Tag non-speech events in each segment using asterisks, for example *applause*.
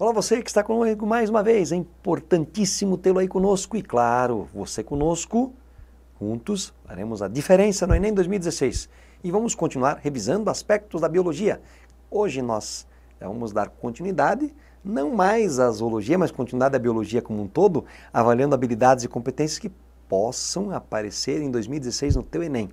Olá você que está conosco mais uma vez, é importantíssimo tê-lo aí conosco e claro, você conosco, juntos faremos a diferença no Enem 2016 e vamos continuar revisando aspectos da biologia. Hoje nós eh, vamos dar continuidade, não mais à zoologia, mas continuidade à biologia como um todo, avaliando habilidades e competências que possam aparecer em 2016 no teu Enem.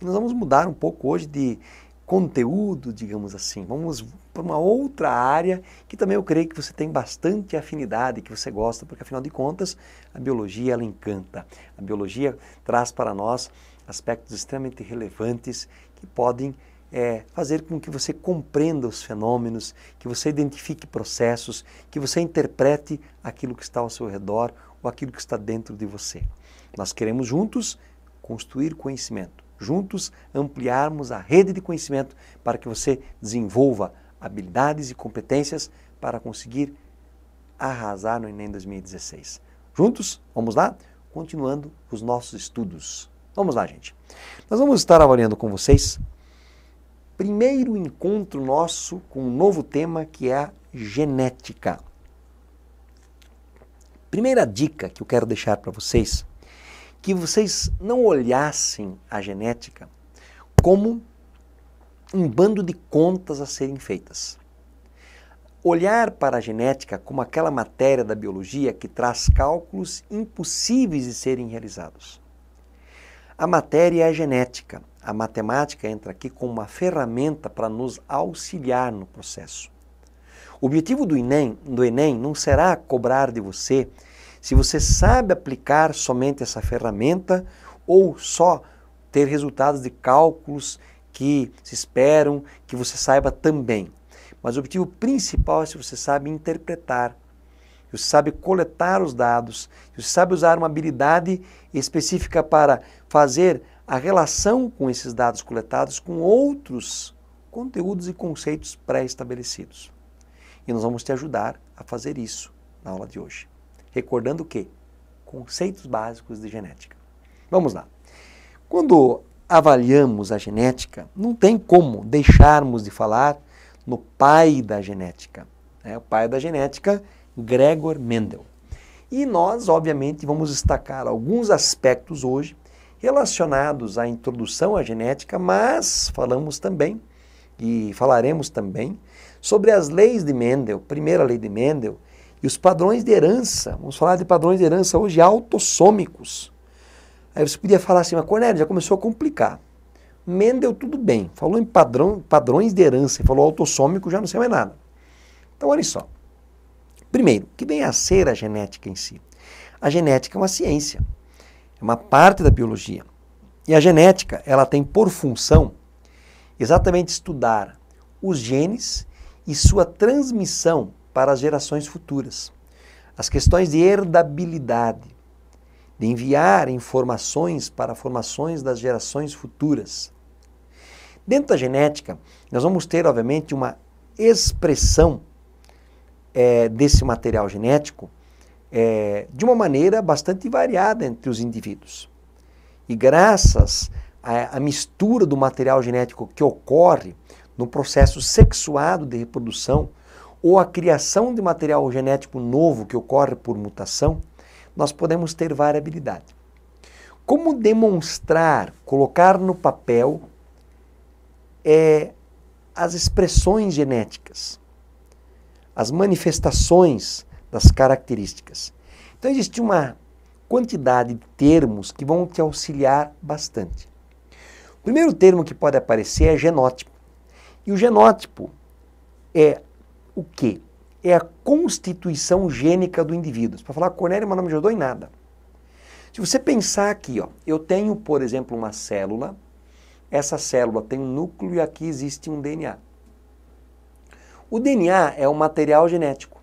E nós vamos mudar um pouco hoje de conteúdo, digamos assim. Vamos para uma outra área que também eu creio que você tem bastante afinidade, que você gosta, porque afinal de contas a biologia ela encanta. A biologia traz para nós aspectos extremamente relevantes que podem é, fazer com que você compreenda os fenômenos, que você identifique processos, que você interprete aquilo que está ao seu redor ou aquilo que está dentro de você. Nós queremos juntos construir conhecimento juntos ampliarmos a rede de conhecimento para que você desenvolva habilidades e competências para conseguir arrasar no Enem 2016. Juntos, vamos lá? Continuando os nossos estudos. Vamos lá, gente. Nós vamos estar avaliando com vocês primeiro encontro nosso com um novo tema que é a genética. Primeira dica que eu quero deixar para vocês que vocês não olhassem a genética como um bando de contas a serem feitas. Olhar para a genética como aquela matéria da biologia que traz cálculos impossíveis de serem realizados. A matéria é a genética. A matemática entra aqui como uma ferramenta para nos auxiliar no processo. O objetivo do Enem, do Enem não será cobrar de você se você sabe aplicar somente essa ferramenta ou só ter resultados de cálculos que se esperam que você saiba também. Mas o objetivo principal é se você sabe interpretar, se você sabe coletar os dados, se você sabe usar uma habilidade específica para fazer a relação com esses dados coletados com outros conteúdos e conceitos pré-estabelecidos. E nós vamos te ajudar a fazer isso na aula de hoje recordando o quê? Conceitos básicos de genética. Vamos lá. Quando avaliamos a genética, não tem como deixarmos de falar no pai da genética. Né? O pai da genética, Gregor Mendel. E nós, obviamente, vamos destacar alguns aspectos hoje relacionados à introdução à genética, mas falamos também e falaremos também sobre as leis de Mendel, primeira lei de Mendel, e os padrões de herança, vamos falar de padrões de herança hoje autossômicos. Aí você podia falar assim, mas Cornélio, já começou a complicar. Mendel, tudo bem, falou em padrão, padrões de herança e falou autossômico, já não sei mais nada. Então, olha só. Primeiro, o que vem é a ser a genética em si? A genética é uma ciência, é uma parte da biologia. E a genética, ela tem por função exatamente estudar os genes e sua transmissão para as gerações futuras. As questões de herdabilidade, de enviar informações para formações das gerações futuras. Dentro da genética, nós vamos ter, obviamente, uma expressão é, desse material genético é, de uma maneira bastante variada entre os indivíduos. E graças à, à mistura do material genético que ocorre no processo sexuado de reprodução, ou a criação de material genético novo que ocorre por mutação, nós podemos ter variabilidade. Como demonstrar, colocar no papel é, as expressões genéticas, as manifestações das características. Então existe uma quantidade de termos que vão te auxiliar bastante. O primeiro termo que pode aparecer é genótipo. E o genótipo é o quê? É a constituição gênica do indivíduo. Para falar Cornélio, mas não me ajudou em nada. Se você pensar aqui, ó, eu tenho, por exemplo, uma célula, essa célula tem um núcleo e aqui existe um DNA. O DNA é o material genético.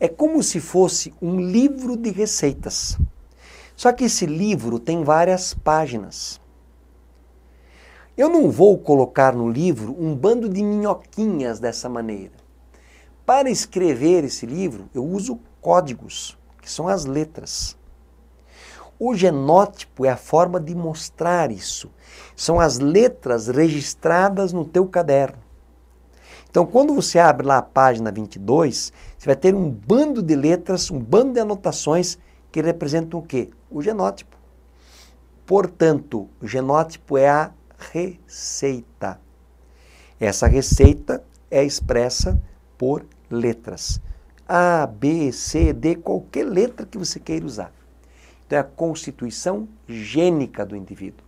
É como se fosse um livro de receitas. Só que esse livro tem várias páginas. Eu não vou colocar no livro um bando de minhoquinhas dessa maneira. Para escrever esse livro, eu uso códigos, que são as letras. O genótipo é a forma de mostrar isso. São as letras registradas no teu caderno. Então, quando você abre lá a página 22, você vai ter um bando de letras, um bando de anotações que representam o quê? O genótipo. Portanto, o genótipo é a receita. Essa receita é expressa por letras. A, B, C, D, qualquer letra que você queira usar. Então é a constituição gênica do indivíduo.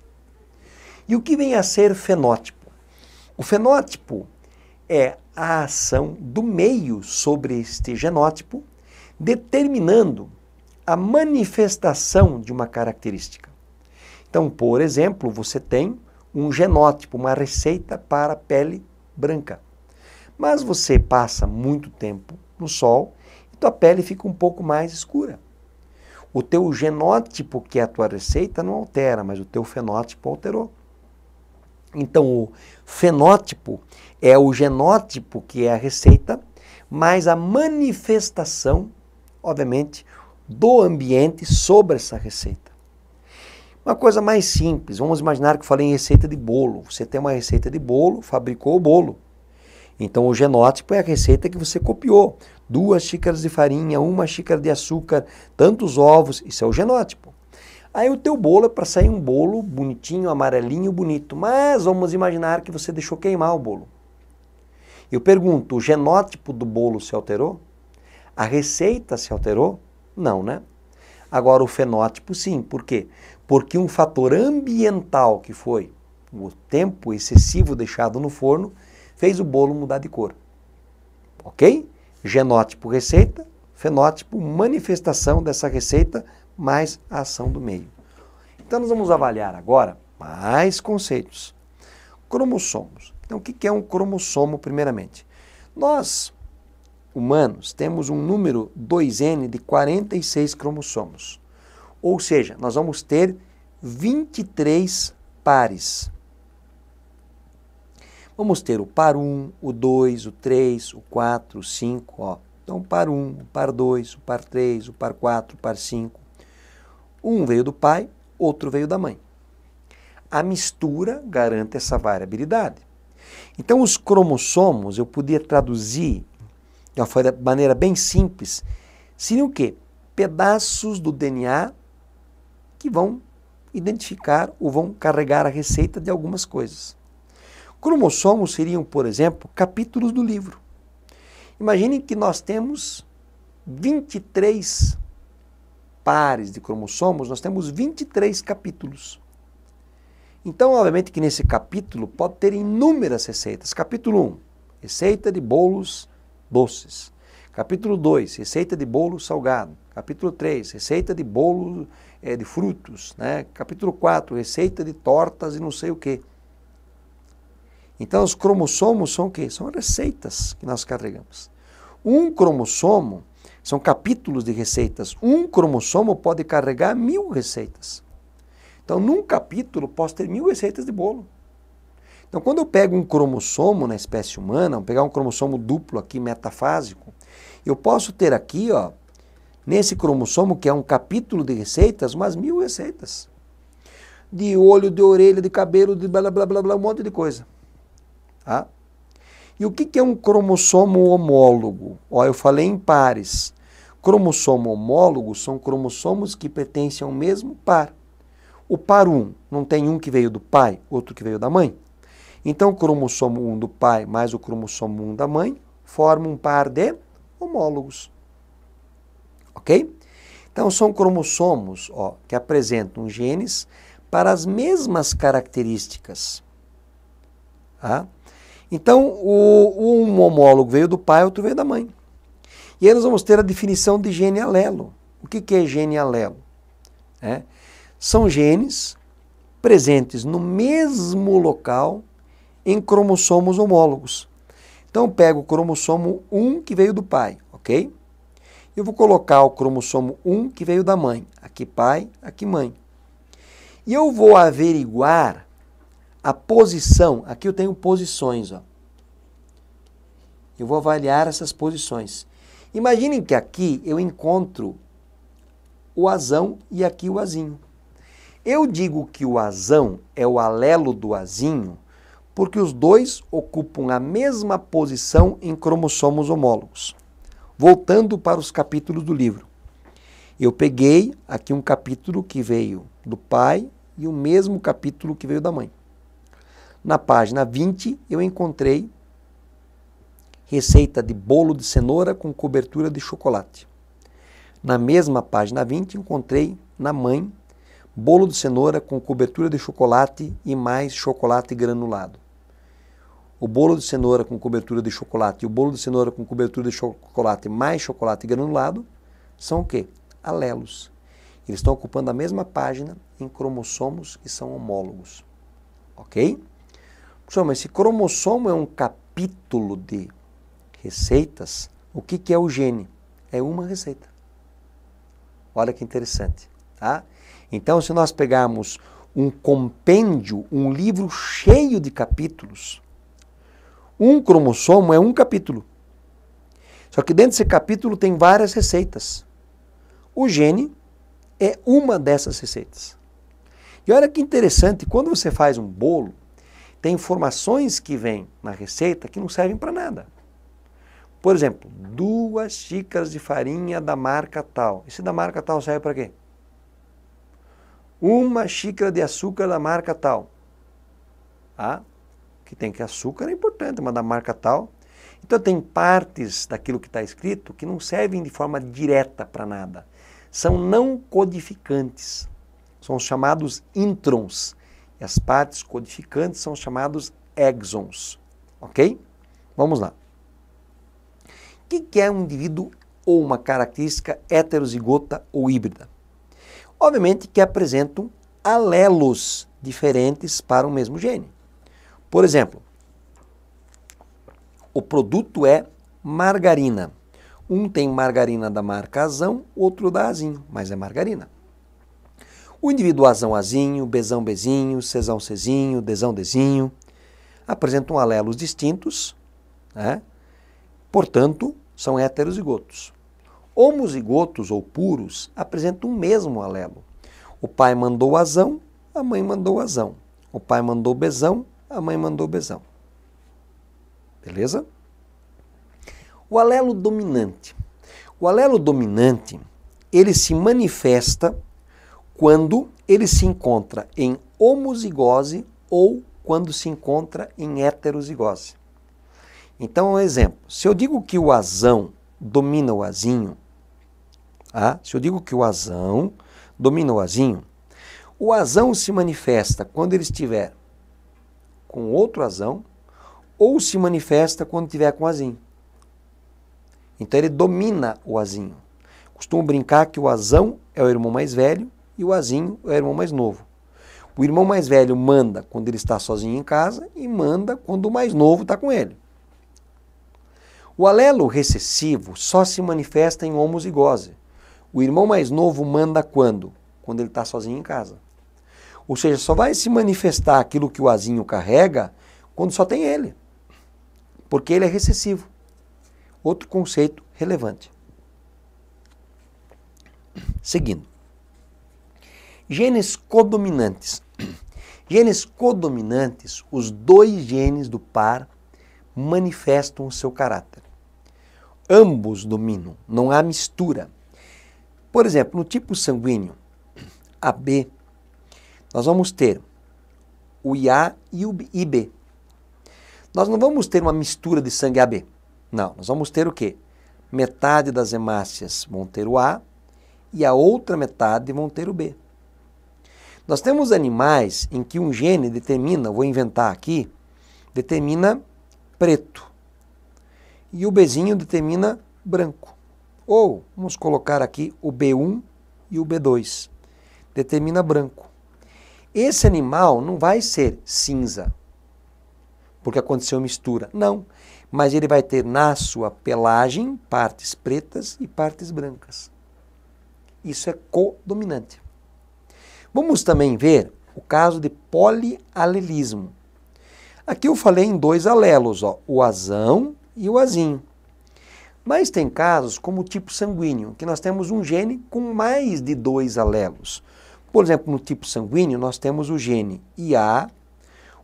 E o que vem a ser fenótipo? O fenótipo é a ação do meio sobre este genótipo, determinando a manifestação de uma característica. Então, por exemplo, você tem um genótipo, uma receita para pele branca. Mas você passa muito tempo no sol e tua pele fica um pouco mais escura. O teu genótipo, que é a tua receita, não altera, mas o teu fenótipo alterou. Então, o fenótipo é o genótipo, que é a receita, mas a manifestação, obviamente, do ambiente sobre essa receita. Uma coisa mais simples, vamos imaginar que eu falei em receita de bolo. Você tem uma receita de bolo, fabricou o bolo. Então, o genótipo é a receita que você copiou. Duas xícaras de farinha, uma xícara de açúcar, tantos ovos, isso é o genótipo. Aí o teu bolo é para sair um bolo bonitinho, amarelinho, bonito. Mas vamos imaginar que você deixou queimar o bolo. Eu pergunto, o genótipo do bolo se alterou? A receita se alterou? Não, né? Agora o fenótipo sim. Por quê? Porque um fator ambiental que foi o tempo excessivo deixado no forno fez o bolo mudar de cor. Ok? Genótipo, receita, fenótipo, manifestação dessa receita, mais a ação do meio. Então, nós vamos avaliar agora mais conceitos. Cromossomos. Então, o que é um cromossomo, primeiramente? Nós, humanos, temos um número 2N de 46 cromossomos. Ou seja, nós vamos ter 23 pares. Vamos ter o par 1, o 2, o 3, o 4, o 5, ó. Então, par 1, o par 2, o par 3, o par 4, o par 5. Um veio do pai, outro veio da mãe. A mistura garante essa variabilidade. Então, os cromossomos, eu podia traduzir de uma maneira bem simples, seriam o quê? Pedaços do DNA que vão identificar ou vão carregar a receita de algumas coisas. Cromossomos seriam, por exemplo, capítulos do livro. Imaginem que nós temos 23 pares de cromossomos, nós temos 23 capítulos. Então, obviamente que nesse capítulo pode ter inúmeras receitas. Capítulo 1, receita de bolos doces. Capítulo 2, receita de bolo salgado. Capítulo 3, receita de bolo é, de frutos. Né? Capítulo 4, receita de tortas e não sei o que. Então, os cromossomos são o quê? São receitas que nós carregamos. Um cromossomo, são capítulos de receitas. Um cromossomo pode carregar mil receitas. Então, num capítulo, posso ter mil receitas de bolo. Então, quando eu pego um cromossomo na espécie humana, vou pegar um cromossomo duplo aqui, metafásico, eu posso ter aqui, ó, nesse cromossomo, que é um capítulo de receitas, umas mil receitas. De olho, de orelha, de cabelo, de blá blá blá blá, um monte de coisa. Tá? E o que, é um cromossomo homólogo? Ó, eu falei em pares. Cromossomo homólogo são cromossomos que pertencem ao mesmo par. O par 1 não tem um que veio do pai, outro que veio da mãe? Então, o cromossomo 1 do pai mais o cromossomo 1 da mãe forma um par de homólogos. Ok? Então, são cromossomos ó, que apresentam genes para as mesmas características. Tá? Então, o, um homólogo veio do pai, outro veio da mãe. E aí nós vamos ter a definição de gene alelo. O que, que é gene alelo? É. São genes presentes no mesmo local em cromossomos homólogos. Então, eu pego o cromossomo 1 que veio do pai, ok? Eu vou colocar o cromossomo 1 que veio da mãe. Aqui pai, aqui mãe. E eu vou averiguar a posição, aqui eu tenho posições, ó. Eu vou avaliar essas posições. Imaginem que aqui eu encontro o azão e aqui o azinho. Eu digo que o azão é o alelo do azinho porque os dois ocupam a mesma posição em cromossomos homólogos. Voltando para os capítulos do livro. Eu peguei aqui um capítulo que veio do pai e o mesmo capítulo que veio da mãe. Na página 20 eu encontrei receita de bolo de cenoura com cobertura de chocolate. Na mesma página 20 encontrei na mãe bolo de cenoura com cobertura de chocolate e mais chocolate granulado. O bolo de cenoura com cobertura de chocolate e o bolo de cenoura com cobertura de chocolate mais chocolate granulado são o quê? Alelos. Eles estão ocupando a mesma página em cromossomos que são homólogos. OK? Professor, mas se cromossomo é um capítulo de receitas, o que, que é o gene? É uma receita. Olha que interessante. Tá? Então, se nós pegarmos um compêndio, um livro cheio de capítulos, um cromossomo é um capítulo. Só que dentro desse capítulo tem várias receitas. O gene é uma dessas receitas. E olha que interessante, quando você faz um bolo, tem informações que vêm na receita que não servem para nada. Por exemplo, duas xícaras de farinha da marca tal. Esse da marca tal serve para quê? Uma xícara de açúcar da marca tal. Ah, que tem que açúcar é importante, mas da marca tal. Então tem partes daquilo que está escrito que não servem de forma direta para nada. São não codificantes. São os chamados introns as partes codificantes são chamados exons, ok? Vamos lá. O que, é um indivíduo ou uma característica heterozigota ou híbrida? Obviamente que apresentam alelos diferentes para o mesmo gene. Por exemplo, o produto é margarina. Um tem margarina da marca Azão, outro da Azinho, mas é margarina. O indivíduo azão azinho, bezão bezinho, cesão cezinho, desão desinho, apresentam alelos distintos, né? portanto, são heterozigotos. Homozigotos ou puros apresentam o mesmo alelo. O pai mandou azão, a mãe mandou azão. O pai mandou bezão, a mãe mandou bezão. Beleza? O alelo dominante. O alelo dominante, ele se manifesta quando ele se encontra em homozigose ou quando se encontra em heterozigose. Então, um exemplo: se eu digo que o azão domina o azinho, ah, se eu digo que o azão domina o azinho, o azão se manifesta quando ele estiver com outro azão ou se manifesta quando estiver com o azinho. Então ele domina o azinho. Costumo brincar que o azão é o irmão mais velho e o Azinho é o irmão mais novo. O irmão mais velho manda quando ele está sozinho em casa e manda quando o mais novo está com ele. O alelo recessivo só se manifesta em homozigose. O irmão mais novo manda quando? Quando ele está sozinho em casa. Ou seja, só vai se manifestar aquilo que o azinho carrega quando só tem ele. Porque ele é recessivo. Outro conceito relevante. Seguindo. Genes codominantes. *clears throat* Genes codominantes, os dois genes do par manifestam o seu caráter. Ambos dominam, não há mistura. Por exemplo, no tipo sanguíneo AB, *clears throat* nós vamos ter o IA e o IB. Nós não vamos ter uma mistura de sangue AB. Não, nós vamos ter o quê? Metade das hemácias vão ter o A e a outra metade vão ter o B. Nós temos animais em que um gene determina, vou inventar aqui, determina preto. E o Bzinho determina branco. Ou, vamos colocar aqui o B1 e o B2. Determina branco. Esse animal não vai ser cinza, porque aconteceu mistura. Não. Mas ele vai ter na sua pelagem partes pretas e partes brancas. Isso é codominante. Vamos também ver o caso de polialelismo. Aqui eu falei em dois alelos, ó, o azão e o azinho. Mas tem casos como o tipo sanguíneo, que nós temos um gene com mais de dois alelos. Por exemplo, no tipo sanguíneo, nós temos o gene IA,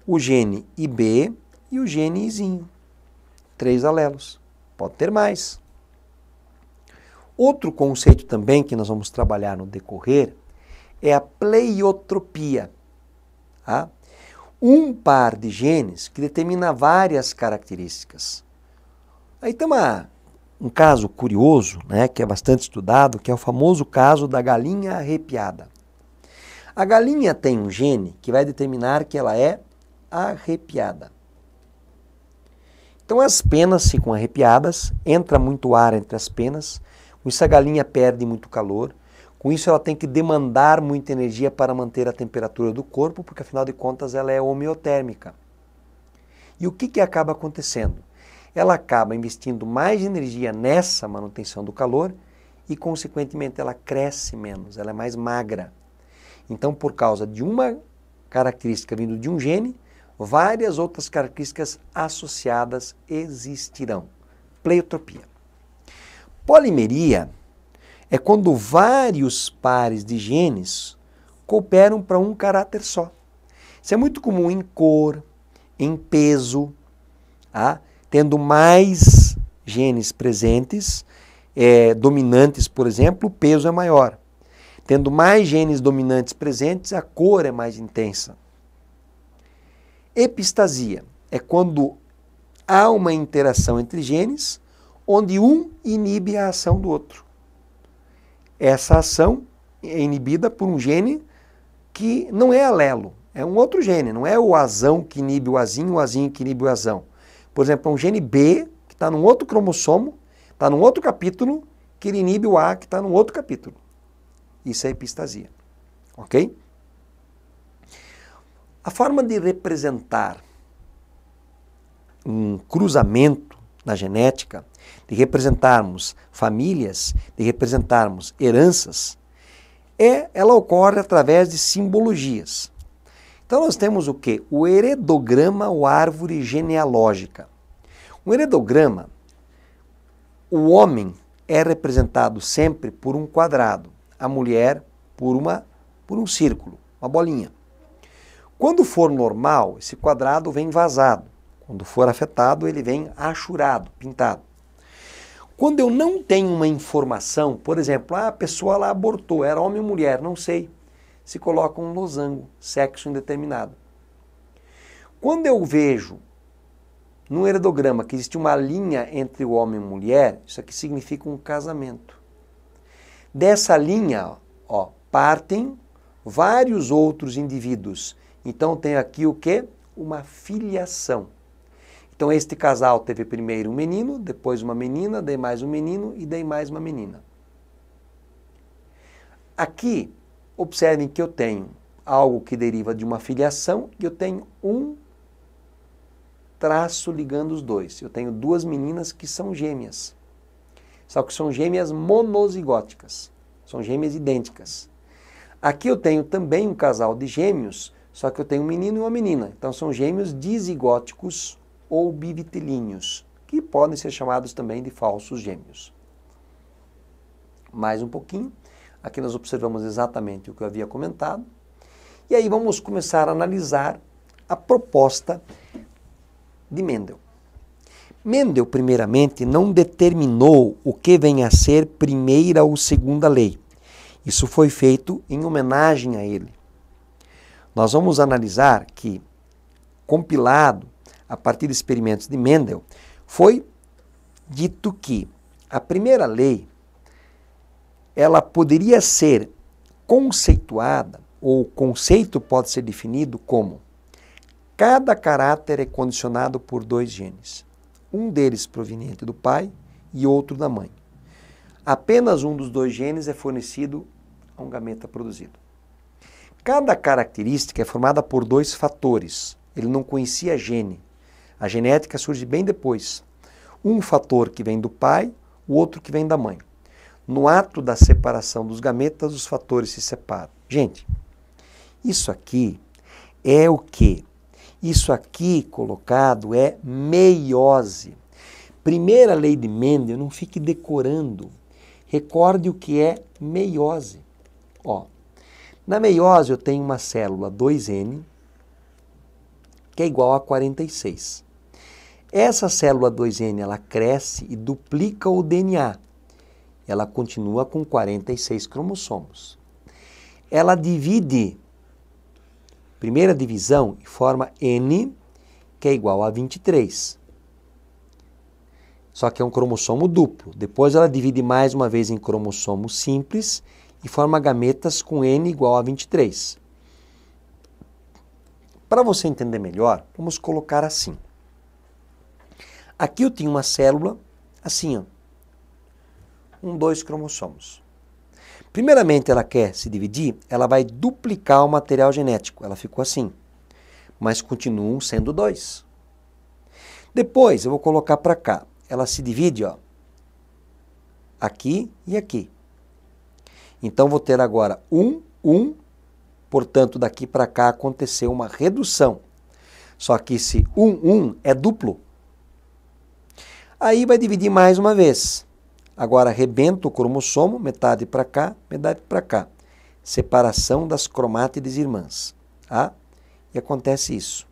o gene IB e o gene Izinho. Três alelos. Pode ter mais. Outro conceito também que nós vamos trabalhar no decorrer é a pleiotropia. Tá? Um par de genes que determina várias características. Aí tem uma, um caso curioso, né, que é bastante estudado, que é o famoso caso da galinha arrepiada. A galinha tem um gene que vai determinar que ela é arrepiada. Então as penas ficam arrepiadas, entra muito ar entre as penas, com isso a galinha perde muito calor, com isso, ela tem que demandar muita energia para manter a temperatura do corpo, porque afinal de contas ela é homeotérmica. E o que, que acaba acontecendo? Ela acaba investindo mais energia nessa manutenção do calor e, consequentemente, ela cresce menos, ela é mais magra. Então, por causa de uma característica vindo de um gene, várias outras características associadas existirão. Pleiotropia. Polimeria é quando vários pares de genes cooperam para um caráter só. Isso é muito comum em cor, em peso, tá? tendo mais genes presentes, é, dominantes, por exemplo, o peso é maior. Tendo mais genes dominantes presentes, a cor é mais intensa. Epistasia é quando há uma interação entre genes onde um inibe a ação do outro essa ação é inibida por um gene que não é alelo, é um outro gene, não é o azão que inibe o azinho, o azinho que inibe o azão. Por exemplo, é um gene B que está num outro cromossomo, está num outro capítulo, que ele inibe o A que está num outro capítulo. Isso é epistasia. Ok? A forma de representar um cruzamento na genética de representarmos famílias, de representarmos heranças, é, ela ocorre através de simbologias. Então nós temos o que? O heredograma ou árvore genealógica. O heredograma, o homem é representado sempre por um quadrado, a mulher por uma por um círculo, uma bolinha. Quando for normal, esse quadrado vem vazado. Quando for afetado, ele vem achurado, pintado. Quando eu não tenho uma informação, por exemplo, ah, a pessoa lá abortou, era homem ou mulher, não sei, se coloca um losango, sexo indeterminado. Quando eu vejo no heredograma que existe uma linha entre o homem e mulher, isso aqui significa um casamento. Dessa linha, ó, partem vários outros indivíduos. Então tem aqui o que? Uma filiação. Então este casal teve primeiro um menino, depois uma menina, dei mais um menino e dei mais uma menina. Aqui, observem que eu tenho algo que deriva de uma filiação e eu tenho um traço ligando os dois. Eu tenho duas meninas que são gêmeas. Só que são gêmeas monozigóticas. São gêmeas idênticas. Aqui eu tenho também um casal de gêmeos, só que eu tenho um menino e uma menina. Então são gêmeos dizigóticos ou bivitilinhos, que podem ser chamados também de falsos gêmeos. Mais um pouquinho. Aqui nós observamos exatamente o que eu havia comentado. E aí vamos começar a analisar a proposta de Mendel. Mendel, primeiramente, não determinou o que vem a ser primeira ou segunda lei. Isso foi feito em homenagem a ele. Nós vamos analisar que, compilado a partir de experimentos de Mendel, foi dito que a primeira lei ela poderia ser conceituada ou o conceito pode ser definido como cada caráter é condicionado por dois genes, um deles proveniente do pai e outro da mãe. Apenas um dos dois genes é fornecido a um gameta produzido. Cada característica é formada por dois fatores. Ele não conhecia gene, a genética surge bem depois. Um fator que vem do pai, o outro que vem da mãe. No ato da separação dos gametas, os fatores se separam. Gente, isso aqui é o que? Isso aqui colocado é meiose. Primeira lei de Mendel, não fique decorando. Recorde o que é meiose. Ó, na meiose eu tenho uma célula 2N que é igual a 46. Essa célula 2N ela cresce e duplica o DNA. Ela continua com 46 cromossomos. Ela divide, primeira divisão, e forma N, que é igual a 23. Só que é um cromossomo duplo. Depois ela divide mais uma vez em cromossomo simples e forma gametas com N igual a 23. Para você entender melhor, vamos colocar assim. Aqui eu tinha uma célula, assim, ó, um, dois cromossomos. Primeiramente, ela quer se dividir, ela vai duplicar o material genético. Ela ficou assim, mas continuam sendo dois. Depois, eu vou colocar para cá. Ela se divide, ó, aqui e aqui. Então, vou ter agora um, um, portanto, daqui para cá aconteceu uma redução. Só que esse um, um é duplo. Aí vai dividir mais uma vez. Agora arrebenta o cromossomo, metade para cá, metade para cá. Separação das cromátides irmãs. Tá? E acontece isso.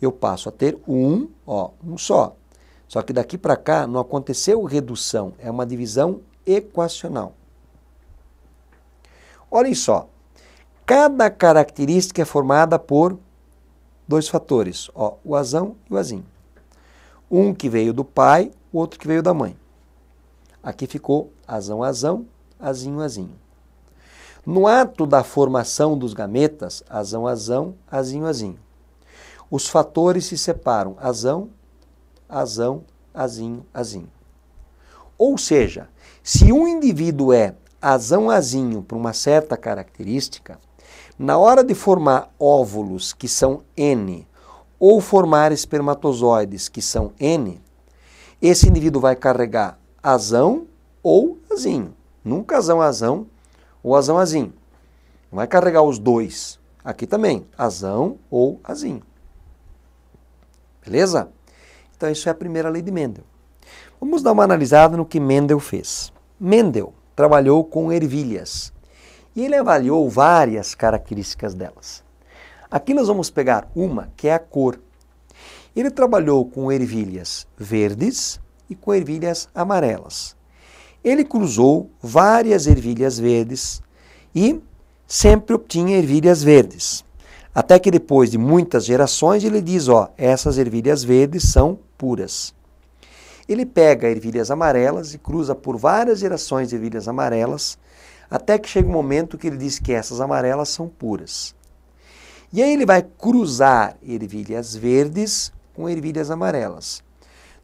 Eu passo a ter um, ó, um só. Só que daqui para cá não aconteceu redução, é uma divisão equacional. Olhem só. Cada característica é formada por dois fatores, ó, o azão e o azinho. Um que veio do pai, o outro que veio da mãe. Aqui ficou azão, azão, azinho, azinho. No ato da formação dos gametas, azão, azão, azinho, azinho, os fatores se separam azão, azão, azinho, azinho. Ou seja, se um indivíduo é azão, azinho para uma certa característica, na hora de formar óvulos que são N, ou formar espermatozoides, que são N, esse indivíduo vai carregar azão ou azinho. Nunca azão azão ou azão azinho. Vai carregar os dois. Aqui também, azão ou azinho. Beleza? Então isso é a primeira lei de Mendel. Vamos dar uma analisada no que Mendel fez. Mendel trabalhou com ervilhas e ele avaliou várias características delas. Aqui nós vamos pegar uma que é a cor. Ele trabalhou com ervilhas verdes e com ervilhas amarelas. Ele cruzou várias ervilhas verdes e sempre obtinha ervilhas verdes. Até que depois de muitas gerações ele diz, ó, essas ervilhas verdes são puras. Ele pega ervilhas amarelas e cruza por várias gerações de ervilhas amarelas, até que chega um momento que ele diz que essas amarelas são puras. E aí ele vai cruzar ervilhas verdes com ervilhas amarelas.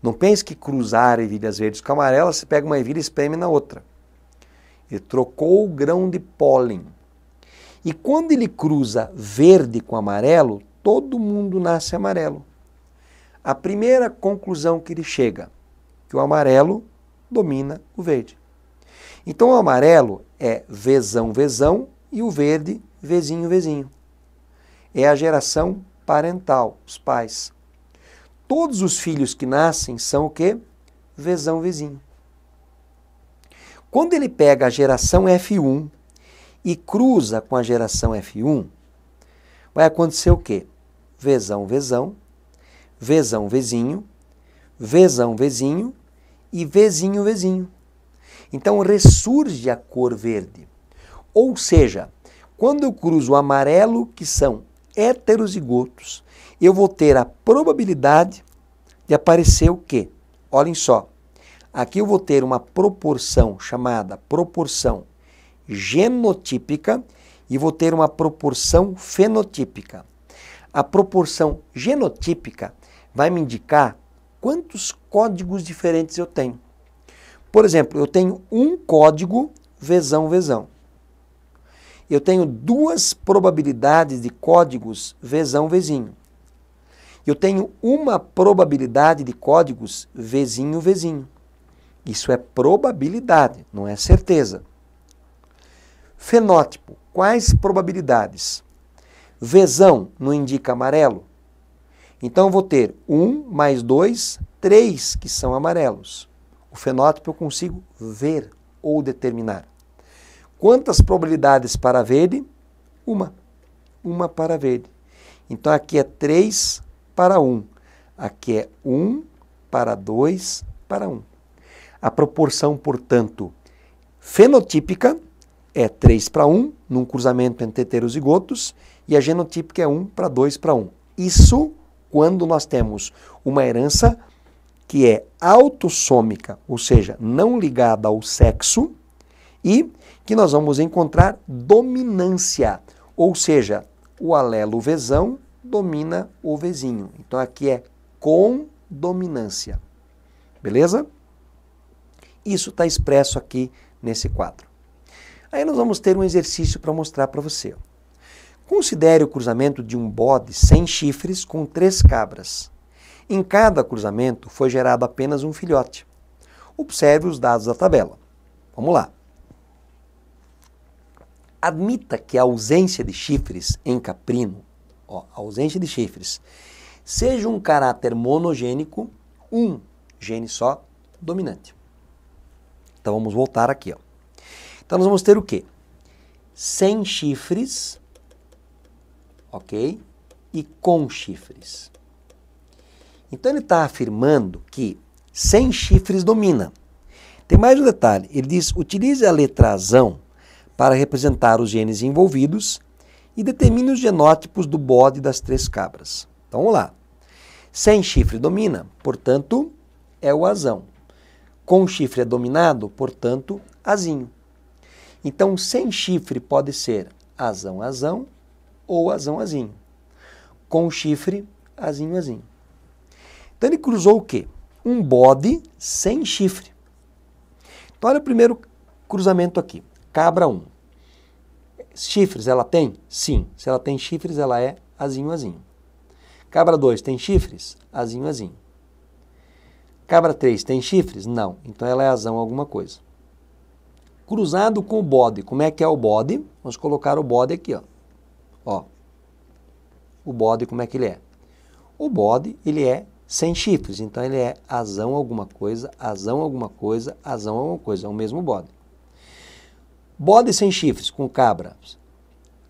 Não pense que cruzar ervilhas verdes com amarelas, você pega uma ervilha e espreme na outra. Ele trocou o grão de pólen. E quando ele cruza verde com amarelo, todo mundo nasce amarelo. A primeira conclusão que ele chega, que o amarelo domina o verde. Então o amarelo é vezão, vezão e o verde, vezinho, vezinho é a geração parental, os pais. Todos os filhos que nascem são o quê? Vezão vizinho. Quando ele pega a geração F1 e cruza com a geração F1, vai acontecer o quê? Vezão, vezão, vezão, vizinho, vezão, vizinho e vizinho, vizinho. Então ressurge a cor verde. Ou seja, quando eu cruzo o amarelo, que são heterozigotos, eu vou ter a probabilidade de aparecer o quê? Olhem só, aqui eu vou ter uma proporção chamada proporção genotípica e vou ter uma proporção fenotípica. A proporção genotípica vai me indicar quantos códigos diferentes eu tenho. Por exemplo, eu tenho um código vezão vezão eu tenho duas probabilidades de códigos vezão vizinho. Eu tenho uma probabilidade de códigos vizinho vizinho. Isso é probabilidade, não é certeza. Fenótipo, quais probabilidades? Vezão não indica amarelo. Então eu vou ter um mais dois, três que são amarelos. O fenótipo eu consigo ver ou determinar. Quantas probabilidades para verde? Uma. Uma para verde. Então aqui é 3 para 1. Aqui é 1 para 2 para 1. A proporção, portanto, fenotípica é 3 para 1, num cruzamento entre heteros e gotos, e a genotípica é 1 para 2 para 1. Isso quando nós temos uma herança que é autossômica, ou seja, não ligada ao sexo, e que nós vamos encontrar dominância, ou seja, o alelo vezão domina o vezinho. Então aqui é com dominância, Beleza? Isso está expresso aqui nesse quadro. Aí nós vamos ter um exercício para mostrar para você. Considere o cruzamento de um bode sem chifres com três cabras. Em cada cruzamento foi gerado apenas um filhote. Observe os dados da tabela. Vamos lá admita que a ausência de chifres em caprino, ó, a ausência de chifres, seja um caráter monogênico, um gene só dominante. Então vamos voltar aqui. Ó. Então nós vamos ter o quê? Sem chifres, ok? E com chifres. Então ele está afirmando que sem chifres domina. Tem mais um detalhe. Ele diz: utilize a letra para representar os genes envolvidos e determine os genótipos do bode das três cabras. Então vamos lá. Sem chifre domina, portanto, é o azão. Com chifre é dominado, portanto, azinho. Então, sem chifre pode ser azão, azão ou azão, azinho. Com chifre, azinho, azinho. Então, ele cruzou o quê? Um bode sem chifre. Então, olha o primeiro cruzamento aqui. Cabra 1 chifres ela tem? Sim. Se ela tem chifres, ela é azinho, azinho. Cabra 2 tem chifres? Azinho, azinho. Cabra 3 tem chifres? Não. Então ela é azão alguma coisa. Cruzado com o bode. Como é que é o bode? Vamos colocar o bode aqui, ó. ó. O bode, como é que ele é? O bode, ele é sem chifres. Então ele é azão alguma coisa, azão alguma coisa, azão alguma coisa. É o mesmo bode. Bode sem chifres, com cabras,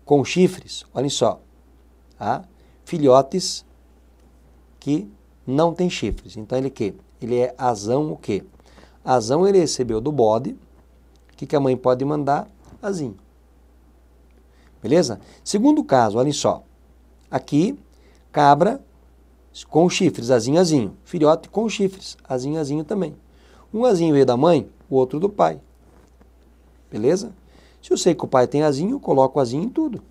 com chifres, olhem só, tá? filhotes que não tem chifres. Então ele que ele é azão o quê? Azão ele recebeu do bode. O que, que a mãe pode mandar? Azinho. Beleza? Segundo caso, olhem só. Aqui, cabra com chifres, azinho, azinho. Filhote com chifres, azinho, azinho também. Um azinho veio da mãe, o outro do pai. Beleza? Se eu sei que o pai tem asinho, eu coloco asinho em tudo.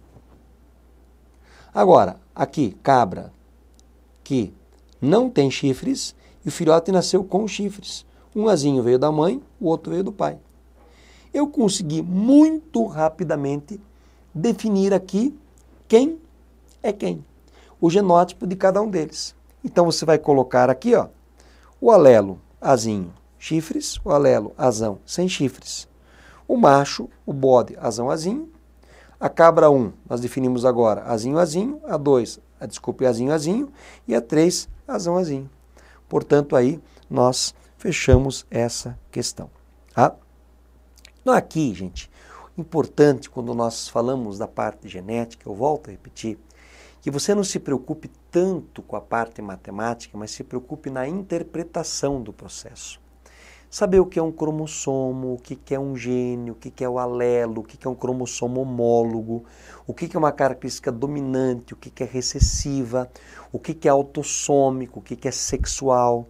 Agora, aqui, cabra, que não tem chifres, e o filhote nasceu com chifres. Um asinho veio da mãe, o outro veio do pai. Eu consegui muito rapidamente definir aqui quem é quem, o genótipo de cada um deles. Então você vai colocar aqui, ó, o alelo azinho, chifres, o alelo azão sem chifres. O macho, o bode, azão, azinho. A cabra 1, um, nós definimos agora azinho, azinho. A 2, a, desculpe, azinho, azinho. E a 3, azão, azinho. Portanto, aí nós fechamos essa questão. Tá? Então, aqui, gente, importante quando nós falamos da parte genética, eu volto a repetir, que você não se preocupe tanto com a parte matemática, mas se preocupe na interpretação do processo saber o que é um cromossomo, o que é um gene, o que é o alelo, o que é um cromossomo homólogo, o que é uma característica dominante, o que é recessiva, o que é autossômico, o que é sexual.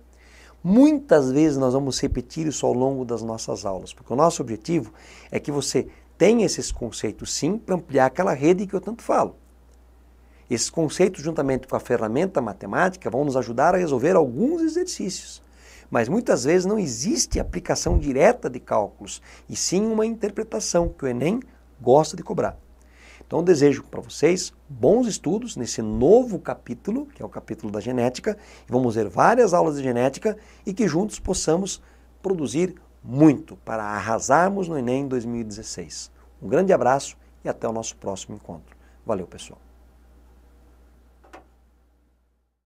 Muitas vezes nós vamos repetir isso ao longo das nossas aulas, porque o nosso objetivo é que você tenha esses conceitos sim para ampliar aquela rede que eu tanto falo. Esses conceitos, juntamente com a ferramenta matemática, vão nos ajudar a resolver alguns exercícios mas muitas vezes não existe aplicação direta de cálculos, e sim uma interpretação que o Enem gosta de cobrar. Então, desejo para vocês bons estudos nesse novo capítulo, que é o capítulo da genética. Vamos ver várias aulas de genética e que juntos possamos produzir muito para arrasarmos no Enem 2016. Um grande abraço e até o nosso próximo encontro. Valeu, pessoal.